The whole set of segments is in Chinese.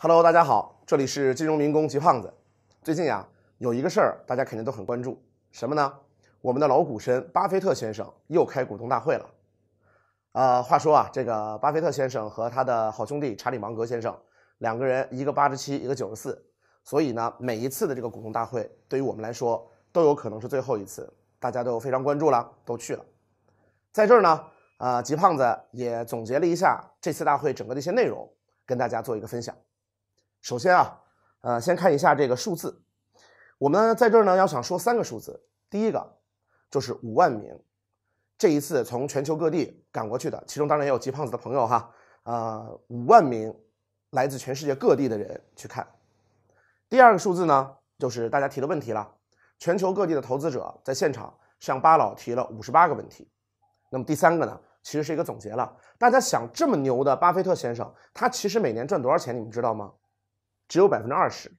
Hello，大家好，这里是金融民工吉胖子。最近呀，有一个事儿大家肯定都很关注，什么呢？我们的老股神巴菲特先生又开股东大会了。呃，话说啊，这个巴菲特先生和他的好兄弟查理芒格先生两个人，一个八十七，一个九十四，所以呢，每一次的这个股东大会对于我们来说都有可能是最后一次，大家都非常关注了，都去了。在这儿呢，呃，吉胖子也总结了一下这次大会整个的一些内容，跟大家做一个分享。首先啊，呃，先看一下这个数字。我们在这儿呢要想说三个数字，第一个就是五万名，这一次从全球各地赶过去的，其中当然也有吉胖子的朋友哈，啊，五万名来自全世界各地的人去看。第二个数字呢，就是大家提的问题了，全球各地的投资者在现场向巴老提了五十八个问题。那么第三个呢，其实是一个总结了。大家想，这么牛的巴菲特先生，他其实每年赚多少钱，你们知道吗？只有百分之二十，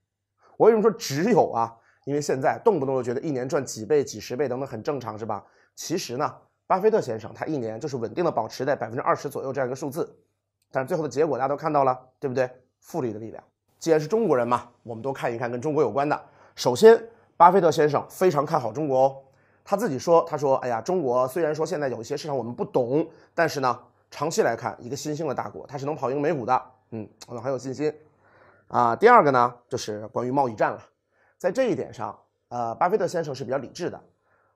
我为什么说只有啊？因为现在动不动就觉得一年赚几倍、几十倍等等很正常，是吧？其实呢，巴菲特先生他一年就是稳定的保持在百分之二十左右这样一个数字。但是最后的结果大家都看到了，对不对？复利的力量。既然是中国人嘛，我们都看一看跟中国有关的。首先，巴菲特先生非常看好中国哦。他自己说：“他说，哎呀，中国虽然说现在有一些市场我们不懂，但是呢，长期来看，一个新兴的大国，它是能跑赢美股的。嗯，我们很有信心。”啊，第二个呢，就是关于贸易战了，在这一点上，呃，巴菲特先生是比较理智的，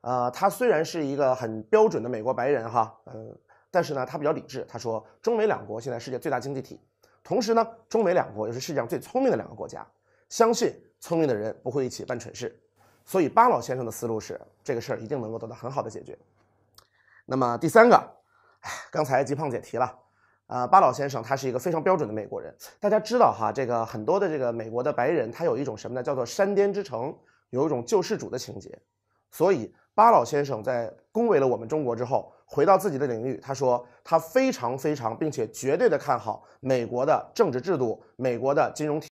呃，他虽然是一个很标准的美国白人哈，呃，但是呢，他比较理智，他说，中美两国现在世界最大经济体，同时呢，中美两国又是世界上最聪明的两个国家，相信聪明的人不会一起办蠢事，所以巴老先生的思路是，这个事儿一定能够得到很好的解决。那么第三个，哎，刚才吉胖姐提了。啊，巴老先生他是一个非常标准的美国人。大家知道哈，这个很多的这个美国的白人，他有一种什么呢？叫做山巅之城，有一种救世主的情节。所以巴老先生在恭维了我们中国之后，回到自己的领域，他说他非常非常并且绝对的看好美国的政治制度，美国的金融体。